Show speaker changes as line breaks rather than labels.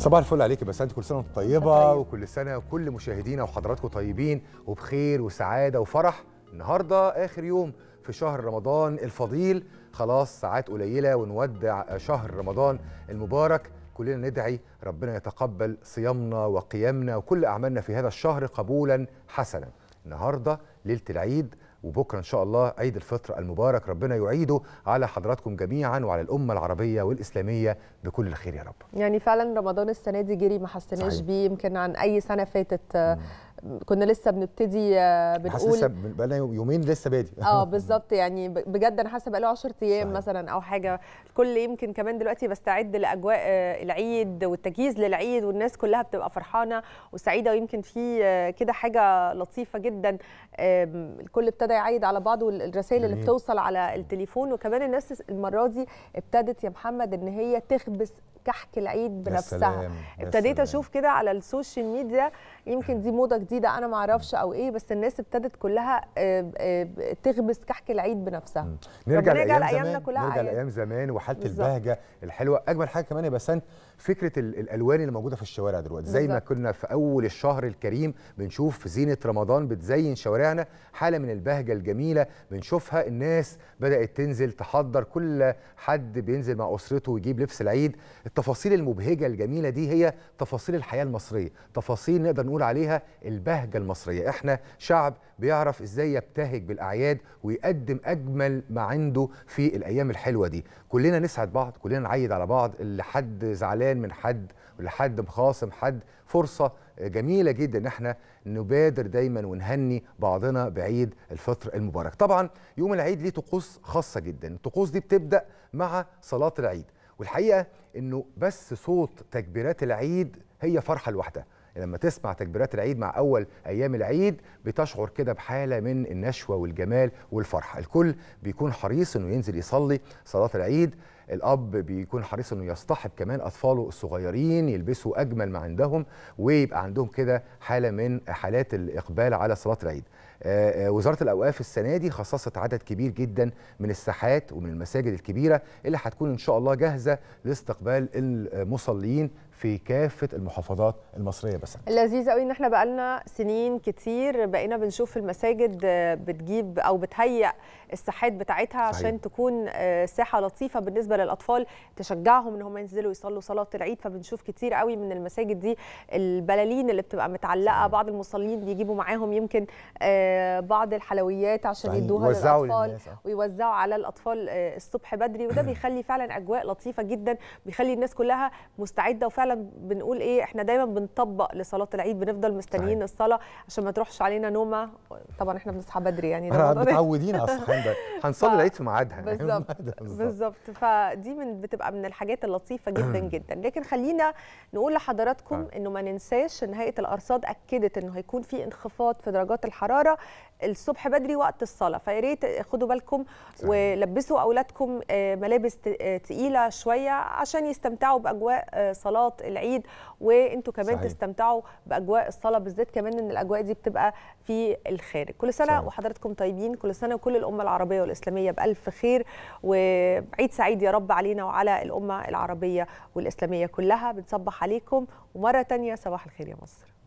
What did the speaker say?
صباح الفل عليك بس انت كل سنه وانتم طيبه طيب. وكل سنه وكل مشاهدينا وحضراتكم طيبين وبخير وسعاده وفرح النهارده اخر يوم في شهر رمضان الفضيل خلاص ساعات قليله ونودع شهر رمضان المبارك كلنا ندعي ربنا يتقبل صيامنا وقيامنا وكل اعمالنا في هذا الشهر قبولا حسنا النهارده ليله العيد وبكره ان شاء الله عيد الفطر المبارك ربنا يعيده على حضراتكم جميعا وعلى الامه العربيه والاسلاميه بكل الخير يا رب
يعني فعلا رمضان السنه دي جري ما حسناش بيه يمكن عن اي سنه فاتت آه، مم. كنا لسه بنبتدي آه، بنقول حاسس لسه
بقالنا يومين لسه بادي اه
بالظبط يعني بجد انا حاسه بقاله 10 ايام مثلا او حاجه الكل يمكن كمان دلوقتي بستعد لاجواء آه، العيد والتجهيز للعيد والناس كلها بتبقى فرحانه وسعيده ويمكن في آه، كده حاجه لطيفه جدا الكل ابتدى يعيد على بعضه والرسائل اللي بتوصل على التليفون وكمان الناس المره دي ابتدت يا محمد ان هي تخبس كحك العيد بنفسها ابتديت اشوف كده على السوشيال ميديا يمكن دي موضه جديده انا ما اعرفش او ايه بس الناس ابتدت كلها آه، آه، تغبس كحك العيد بنفسها نرجع لايامنا كلها نرجع لايام
زمان وحاله البهجه الحلوه اجمل حاجه كمان يا بسنت فكره الالوان اللي موجوده في الشوارع دلوقتي زي ما كنا في اول الشهر الكريم بنشوف زينه رمضان بتزين شوارعنا حاله من البهجه الجميله بنشوفها الناس بدات تنزل تحضر كل حد بينزل مع اسرته ويجيب لبس العيد التفاصيل المبهجه الجميله دي هي تفاصيل الحياه المصريه تفاصيل نقدر نقول عليها البهجه المصريه احنا شعب بيعرف ازاي يبتهج بالاعياد ويقدم اجمل ما عنده في الايام الحلوه دي كلنا نسعد بعض كلنا نعيد على بعض اللي حد زعلان من حد واللي حد مخاصم حد فرصه جميله جدا ان احنا نبادر دايما ونهني بعضنا بعيد الفطر المبارك طبعا يوم العيد ليه طقوس خاصه جدا الطقوس دي بتبدا مع صلاه العيد والحقيقه انه بس صوت تكبيرات العيد هي فرحه لوحدها يعني لما تسمع تكبيرات العيد مع اول ايام العيد بتشعر كده بحاله من النشوه والجمال والفرحه الكل بيكون حريص انه ينزل يصلي صلاه العيد الاب بيكون حريص انه يصطحب كمان اطفاله الصغيرين يلبسوا اجمل ما عندهم ويبقى عندهم كده حاله من حالات الاقبال على صلاه العيد آه، آه، وزاره الاوقاف السنه دي خصصت عدد كبير جدا من الساحات ومن المساجد الكبيره اللي هتكون ان شاء الله جاهزه لاستقبال المصلين في كافه المحافظات المصريه بس
لذيذ قوي ان احنا بقالنا سنين كتير بقينا بنشوف المساجد بتجيب او بتهيئ الساحات بتاعتها صحيح. عشان تكون آه، ساحه لطيفه بالنسبه للاطفال تشجعهم ان هم ينزلوا يصلوا صلاه العيد فبنشوف كتير قوي من المساجد دي البلالين اللي بتبقى متعلقه بعض المصلين بيجيبوا معاهم يمكن آه، بعض الحلويات عشان يدوها للاطفال آه. ويوزعوا على الاطفال آه، الصبح بدري وده بيخلي فعلا اجواء لطيفه جدا بيخلي الناس كلها مستعده وفعلا بنقول ايه احنا دايما بنطبق لصلاه العيد بنفضل مستنيين الصلاه عشان ما تروحش علينا نومه طبعا احنا بنصحى بدري يعني متعودين على الصحيان ده
هنصلي العيد في ميعادها بالظبط بالظبط
ف فدي من بتبقى من الحاجات اللطيفه جدا جدا لكن خلينا نقول لحضراتكم طيب. انه ما ننساش ان هيئه الارصاد اكدت انه هيكون في انخفاض في درجات الحراره الصبح بدري وقت الصلاه فيا ريت خدوا بالكم ولبسوا اولادكم آه، ملابس آه، تقيله شويه عشان يستمتعوا باجواء آه، صلاه العيد وانتم كمان صحيح. تستمتعوا باجواء الصلاه بالذات كمان ان الاجواء دي بتبقى في الخارج كل سنه صحيح. وحضراتكم طيبين كل سنه وكل الامه العربيه والاسلاميه بالف خير وعيد سعيد يا رب علينا وعلى الأمة العربية والإسلامية كلها بنصبح عليكم ومرة تانية صباح الخير يا مصر